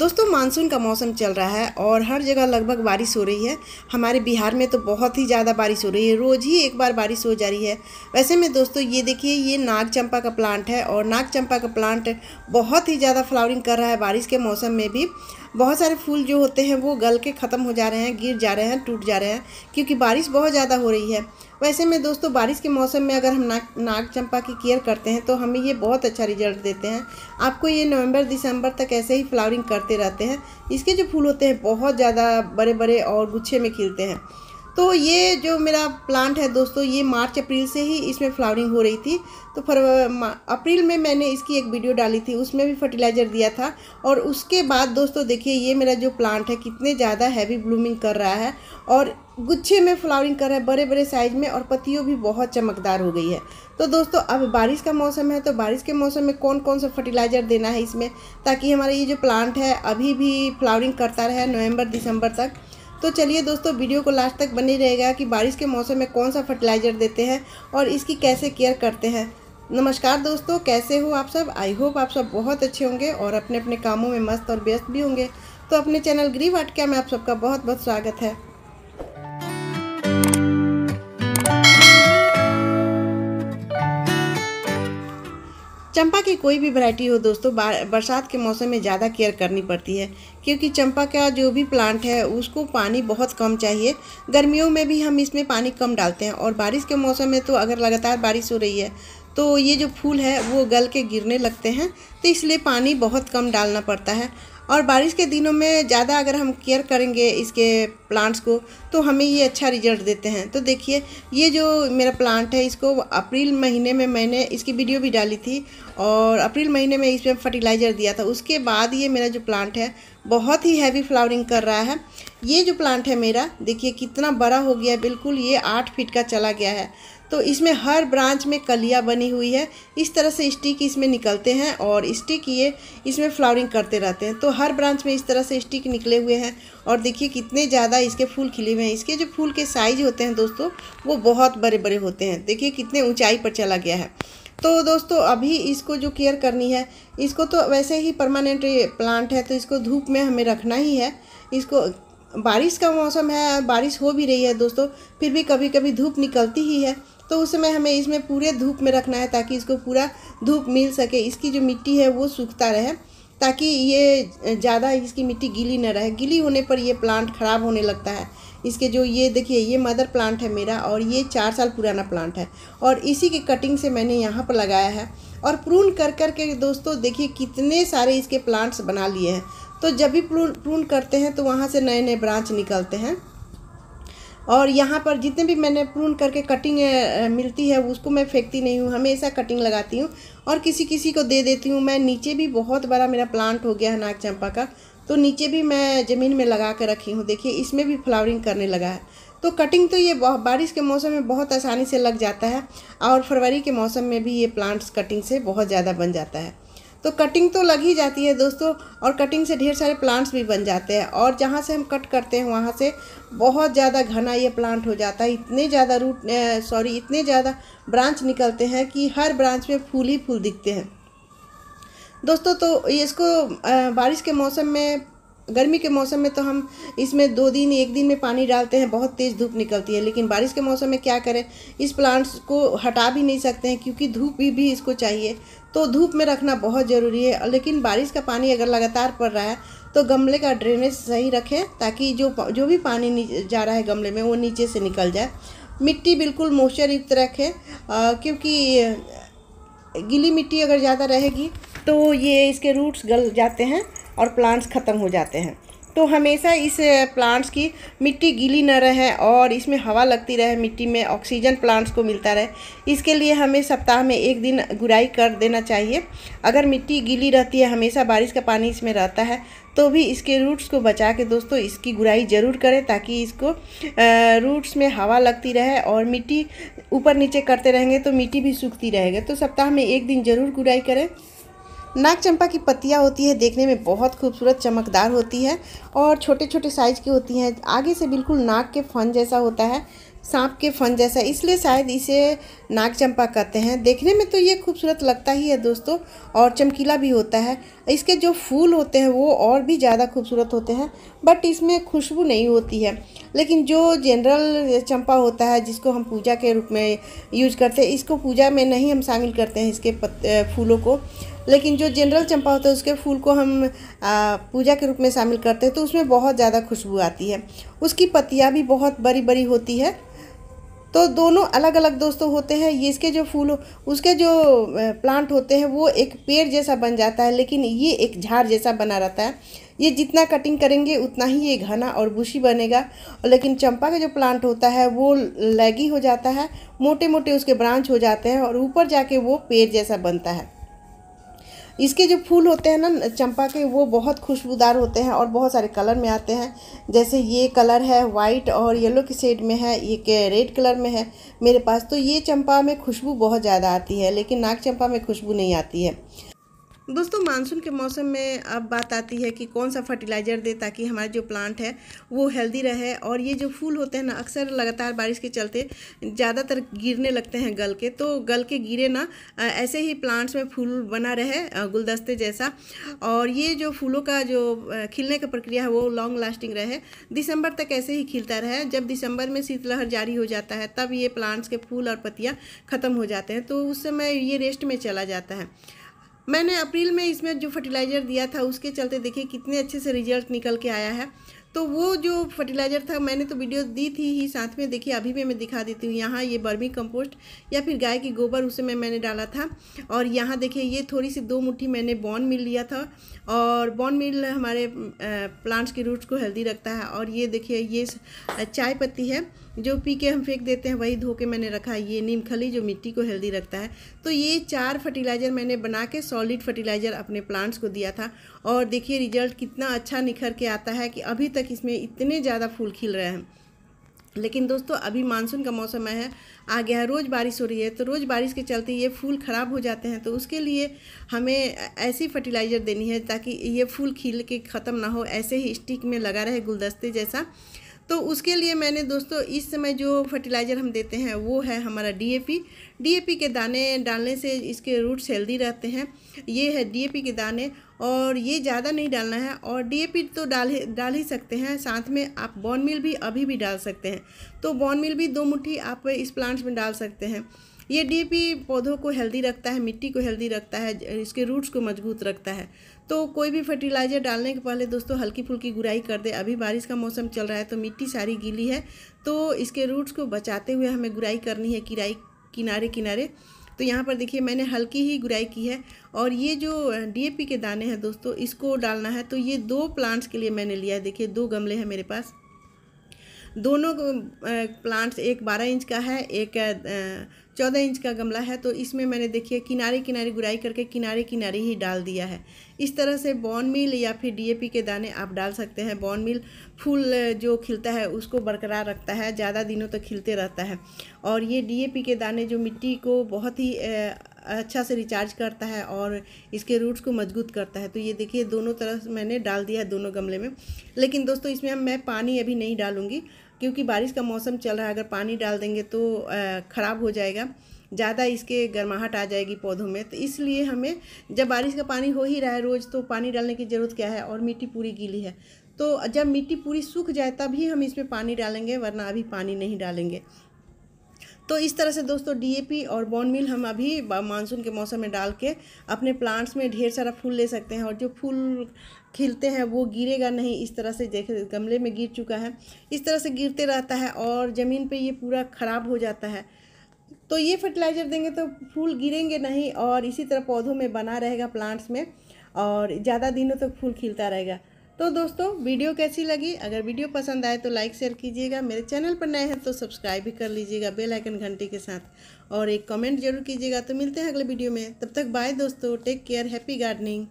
दोस्तों मानसून का मौसम चल रहा है और हर जगह लगभग बारिश हो रही है हमारे बिहार में तो बहुत ही ज़्यादा बारिश हो रही है रोज़ ही एक बार बारिश हो जा रही है वैसे में दोस्तों ये देखिए ये नाग चंपा का प्लांट है और नाग चंपा का प्लांट बहुत ही ज़्यादा फ्लावरिंग कर रहा है बारिश के मौसम में भी बहुत सारे फूल जो होते हैं वो गल के ख़त्म हो जा रहे हैं गिर जा रहे हैं टूट जा रहे हैं क्योंकि बारिश बहुत ज़्यादा हो रही है वैसे में दोस्तों बारिश के मौसम में अगर हम नाग नाग चंपा की केयर करते हैं तो हमें ये बहुत अच्छा रिजल्ट देते हैं आपको ये नवंबर दिसंबर तक ऐसे ही फ्लावरिंग करते रहते हैं इसके जो फूल होते हैं बहुत ज़्यादा बड़े बड़े और गुच्छे में खिलते हैं तो ये जो मेरा प्लांट है दोस्तों ये मार्च अप्रैल से ही इसमें फ्लावरिंग हो रही थी तो फर अप्रैल में मैंने इसकी एक वीडियो डाली थी उसमें भी फर्टिलाइज़र दिया था और उसके बाद दोस्तों देखिए ये मेरा जो प्लांट है कितने ज़्यादा हैवी ब्लूमिंग कर रहा है और गुच्छे में फ्लावरिंग कर रहा है बड़े बड़े साइज़ में और पतियों भी बहुत चमकदार हो गई है तो दोस्तों अब बारिश का मौसम है तो बारिश के मौसम में कौन कौन सा फर्टिलाइज़र देना है इसमें ताकि हमारा ये जो प्लांट है अभी भी फ्लावरिंग करता रहे नवम्बर दिसंबर तक तो चलिए दोस्तों वीडियो को लास्ट तक बनी रहेगा कि बारिश के मौसम में कौन सा फर्टिलाइज़र देते हैं और इसकी कैसे केयर करते हैं नमस्कार दोस्तों कैसे हो आप सब आई होप आप सब बहुत अच्छे होंगे और अपने अपने कामों में मस्त और व्यस्त भी होंगे तो अपने चैनल ग्रीव आटक्या में आप सबका बहुत बहुत स्वागत है चंपा की कोई भी वैरायटी हो दोस्तों बरसात के मौसम में ज़्यादा केयर करनी पड़ती है क्योंकि चंपा का जो भी प्लांट है उसको पानी बहुत कम चाहिए गर्मियों में भी हम इसमें पानी कम डालते हैं और बारिश के मौसम में तो अगर लगातार बारिश हो रही है तो ये जो फूल है वो गल के गिरने लगते हैं तो इसलिए पानी बहुत कम डालना पड़ता है और बारिश के दिनों में ज़्यादा अगर हम केयर करेंगे इसके प्लांट्स को तो हमें ये अच्छा रिजल्ट देते हैं तो देखिए ये जो मेरा प्लांट है इसको अप्रैल महीने में मैंने इसकी वीडियो भी डाली थी और अप्रैल महीने में इसमें फर्टिलाइज़र दिया था उसके बाद ये मेरा जो प्लांट है बहुत ही हैवी फ्लावरिंग कर रहा है ये जो प्लांट है मेरा देखिए कितना बड़ा हो गया है बिल्कुल ये आठ फीट का चला गया है तो इसमें हर ब्रांच में कलिया बनी हुई है इस तरह से स्टिक इसमें निकलते हैं और स्टिक ये इसमें फ्लावरिंग करते रहते हैं तो हर ब्रांच में इस तरह से स्टिक निकले हुए हैं और देखिए कितने ज़्यादा इसके फूल खिले हुए हैं इसके जो फूल के साइज होते हैं दोस्तों वो बहुत बड़े बड़े होते हैं देखिए कितने ऊँचाई पर चला गया है तो दोस्तों अभी इसको जो केयर करनी है इसको तो वैसे ही परमानेंट प्लांट है तो इसको धूप में हमें रखना ही है इसको बारिश का मौसम है बारिश हो भी रही है दोस्तों फिर भी कभी कभी धूप निकलती ही है तो उस समय हमें इसमें पूरे धूप में रखना है ताकि इसको पूरा धूप मिल सके इसकी जो मिट्टी है वो सूखता रहे ताकि ये ज़्यादा इसकी मिट्टी गीली न रहे गीली होने पर ये प्लांट ख़राब होने लगता है इसके जो ये देखिए ये मदर प्लांट है मेरा और ये चार साल पुराना प्लांट है और इसी के कटिंग से मैंने यहाँ पर लगाया है और प्रून कर कर के दोस्तों देखिए कितने सारे इसके प्लांट्स बना लिए हैं तो जब भी प्रून प्रून करते हैं तो वहाँ से नए नए ब्रांच निकलते हैं और यहाँ पर जितने भी मैंने प्रून करके कटिंग मिलती है उसको मैं फेंकती नहीं हूँ हमेशा कटिंग लगाती हूँ और किसी किसी को दे देती हूँ मैं नीचे भी बहुत बड़ा मेरा प्लांट हो गया है नाग चंपा का तो नीचे भी मैं ज़मीन में लगा कर रखी हूँ देखिए इसमें भी फ्लावरिंग करने लगा है तो कटिंग तो ये बारिश के मौसम में बहुत आसानी से लग जाता है और फरवरी के मौसम में भी ये प्लांट्स कटिंग से बहुत ज़्यादा बन जाता है तो कटिंग तो लग ही जाती है दोस्तों और कटिंग से ढेर सारे प्लांट्स भी बन जाते हैं और जहाँ से हम कट करते हैं वहाँ से बहुत ज़्यादा घना ये प्लांट हो जाता है इतने ज़्यादा रूट सॉरी इतने ज़्यादा ब्रांच निकलते हैं कि हर ब्रांच में फूल ही फूल दिखते हैं दोस्तों तो इसको बारिश के मौसम में गर्मी के मौसम में तो हम इसमें दो दिन एक दिन में पानी डालते हैं बहुत तेज़ धूप निकलती है लेकिन बारिश के मौसम में क्या करें इस प्लांट्स को हटा भी नहीं सकते हैं क्योंकि धूप भी, भी इसको चाहिए तो धूप में रखना बहुत ज़रूरी है लेकिन बारिश का पानी अगर लगातार पड़ रहा है तो गमले का ड्रेनेज सही रखें ताकि जो जो भी पानी जा रहा है गमले में वो नीचे से निकल जाए मिट्टी बिल्कुल मोश्चर युक्त रखें क्योंकि गीली मिट्टी अगर ज़्यादा रहेगी तो ये इसके रूट्स गल जाते हैं और प्लांट्स ख़त्म हो जाते हैं तो हमेशा इस प्लांट्स की मिट्टी गीली न रहे और इसमें हवा लगती रहे मिट्टी में ऑक्सीजन प्लांट्स को मिलता रहे इसके लिए हमें सप्ताह में एक दिन गुराई कर देना चाहिए अगर मिट्टी गीली रहती है हमेशा बारिश का पानी इसमें रहता है तो भी इसके रूट्स को बचा के दोस्तों इसकी गुराई ज़रूर करें ताकि इसको रूट्स में हवा लगती रहे और मिट्टी ऊपर नीचे करते रहेंगे तो मिट्टी भी सूखती रहेगी तो सप्ताह में एक दिन ज़रूर गुराई करें नाग चंपा की पत्तियाँ होती है देखने में बहुत खूबसूरत चमकदार होती है और छोटे छोटे साइज़ की होती हैं आगे से बिल्कुल नाग के फन जैसा होता है सांप के फन जैसा इसलिए शायद इसे नाग चंपा कहते हैं देखने में तो ये खूबसूरत लगता ही है दोस्तों और चमकीला भी होता है इसके जो फूल होते हैं वो और भी ज़्यादा खूबसूरत होते हैं बट इसमें खुशबू नहीं होती है लेकिन जो जनरल चंपा होता है जिसको हम पूजा के रूप में यूज करते हैं इसको पूजा में नहीं हम शामिल करते हैं इसके फूलों को लेकिन जो जनरल चंपा होता है उसके फूल को हम पूजा के रूप में शामिल करते हैं तो उसमें बहुत ज़्यादा खुशबू आती है उसकी पतियाँ भी बहुत बड़ी बड़ी होती है तो दोनों अलग अलग दोस्तों होते हैं ये इसके जो फूल उसके जो प्लांट होते हैं वो एक पेड़ जैसा बन जाता है लेकिन ये एक झाड़ जैसा बना रहता है ये जितना कटिंग करेंगे उतना ही ये घना और बुशी बनेगा और लेकिन चंपा का जो प्लांट होता है वो लैगी हो जाता है मोटे मोटे उसके ब्रांच हो जाते हैं और ऊपर जाके वो पेड़ जैसा बनता है इसके जो फूल होते हैं ना चंपा के वो बहुत खुशबूदार होते हैं और बहुत सारे कलर में आते हैं जैसे ये कलर है वाइट और येलो के शेड में है ये रेड कलर में है मेरे पास तो ये चंपा में खुशबू बहुत ज़्यादा आती है लेकिन नाग चंपा में खुशबू नहीं आती है दोस्तों मानसून के मौसम में अब बात आती है कि कौन सा फर्टिलाइज़र दे ताकि हमारा जो प्लांट है वो हेल्दी रहे और ये जो फूल होते हैं ना अक्सर लगातार बारिश के चलते ज़्यादातर गिरने लगते हैं गल के तो गल के गिरे ना ऐसे ही प्लांट्स में फूल बना रहे गुलदस्ते जैसा और ये जो फूलों का जो खिलने का प्रक्रिया है वो लॉन्ग लास्टिंग रहे दिसंबर तक ऐसे ही खिलता रहे जब दिसंबर में शीतलहर जारी हो जाता है तब ये प्लांट्स के फूल और पत्तियाँ ख़त्म हो जाते हैं तो उस समय ये रेस्ट में चला जाता है मैंने अप्रैल में इसमें जो फर्टिलाइज़र दिया था उसके चलते देखिए कितने अच्छे से रिजल्ट निकल के आया है तो वो जो फर्टिलाइज़र था मैंने तो वीडियो दी थी ही साथ में देखिए अभी भी मैं दिखा देती हूँ यहाँ ये बर्मी कंपोस्ट या फिर गाय की गोबर उसे में मैंने डाला था और यहाँ देखिए ये थोड़ी सी दो मुट्ठी मैंने बॉन मिल लिया था और बॉन मिल हमारे प्लांट्स के रूट्स को हेल्दी रखता है और ये देखिए ये चाय पत्ती है जो पी के हम फेंक देते हैं वही धो के मैंने रखा ये नीम खली जो मिट्टी को हेल्दी रखता है तो ये चार फर्टिलाइज़र मैंने बना के सॉलिड फर्टिलाइज़र अपने प्लांट्स को दिया था और देखिए रिजल्ट कितना अच्छा निखर के आता है कि अभी तक इसमें इतने ज़्यादा फूल खिल रहे हैं लेकिन दोस्तों अभी मानसून का मौसम है आ गया है रोज़ बारिश हो रही है तो रोज़ बारिश के चलते ये फूल ख़राब हो जाते हैं तो उसके लिए हमें ऐसी फर्टिलाइज़र देनी है ताकि ये फूल खिल के ख़त्म ना हो ऐसे ही स्टिक में लगा रहे गुलदस्ते जैसा तो उसके लिए मैंने दोस्तों इस समय जो फर्टिलाइज़र हम देते हैं वो है हमारा डीएपी डीएपी के दाने डालने से इसके रूट्स हेल्दी रहते हैं ये है डीएपी के दाने और ये ज़्यादा नहीं डालना है और डीएपी तो डाल ही डाल ही सकते हैं साथ में आप बॉन मिल भी अभी भी डाल सकते हैं तो बॉन मिल भी दो मुट्ठी आप इस प्लांट्स में डाल सकते हैं ये डीपी पौधों को हेल्दी रखता है मिट्टी को हेल्दी रखता है इसके रूट्स को मजबूत रखता है तो कोई भी फर्टिलाइज़र डालने के पहले दोस्तों हल्की फुल्की गुराई कर दे अभी बारिश का मौसम चल रहा है तो मिट्टी सारी गीली है तो इसके रूट्स को बचाते हुए हमें गुराई करनी है किराई किनारे किनारे तो यहाँ पर देखिए मैंने हल्की ही गुराई की है और ये जो डी के दाने हैं दोस्तों इसको डालना है तो ये दो प्लांट्स के लिए मैंने लिया है देखिए दो गमले हैं मेरे पास दोनों प्लांट्स एक बारह इंच का है एक चौदह इंच का गमला है तो इसमें मैंने देखिए किनारे किनारे गुराई करके किनारे किनारे ही डाल दिया है इस तरह से बॉन मिल या फिर डीएपी के दाने आप डाल सकते हैं बॉन मिल फूल जो खिलता है उसको बरकरार रखता है ज़्यादा दिनों तक तो खिलते रहता है और ये डीएपी के दाने जो मिट्टी को बहुत ही अच्छा से रिचार्ज करता है और इसके रूट्स को मजबूत करता है तो ये देखिए दोनों तरफ मैंने डाल दिया है दोनों गमले में लेकिन दोस्तों इसमें मैं पानी अभी नहीं डालूँगी क्योंकि बारिश का मौसम चल रहा है अगर पानी डाल देंगे तो ख़राब हो जाएगा ज़्यादा इसके गर्माहट आ जाएगी पौधों में तो इसलिए हमें जब बारिश का पानी हो ही रहा है रोज़ तो पानी डालने की ज़रूरत क्या है और मिट्टी पूरी गीली है तो जब मिट्टी पूरी सूख जाए तभी हम इसमें पानी डालेंगे वरना अभी पानी नहीं डालेंगे तो इस तरह से दोस्तों डीएपी और बॉन मिल हम अभी मानसून के मौसम में डाल के अपने प्लांट्स में ढेर सारा फूल ले सकते हैं और जो फूल खिलते हैं वो गिरेगा नहीं इस तरह से देख गमले में गिर चुका है इस तरह से गिरते रहता है और ज़मीन पे ये पूरा ख़राब हो जाता है तो ये फर्टिलाइज़र देंगे तो फूल गिरेंगे नहीं और इसी तरह पौधों में बना रहेगा प्लांट्स में और ज़्यादा दिनों तक तो फूल खिलता रहेगा तो दोस्तों वीडियो कैसी लगी अगर वीडियो पसंद आए तो लाइक शेयर कीजिएगा मेरे चैनल पर नए हैं तो सब्सक्राइब भी कर लीजिएगा बेल आइकन घंटी के साथ और एक कमेंट जरूर कीजिएगा तो मिलते हैं अगले वीडियो में तब तक बाय दोस्तों टेक केयर हैप्पी गार्डनिंग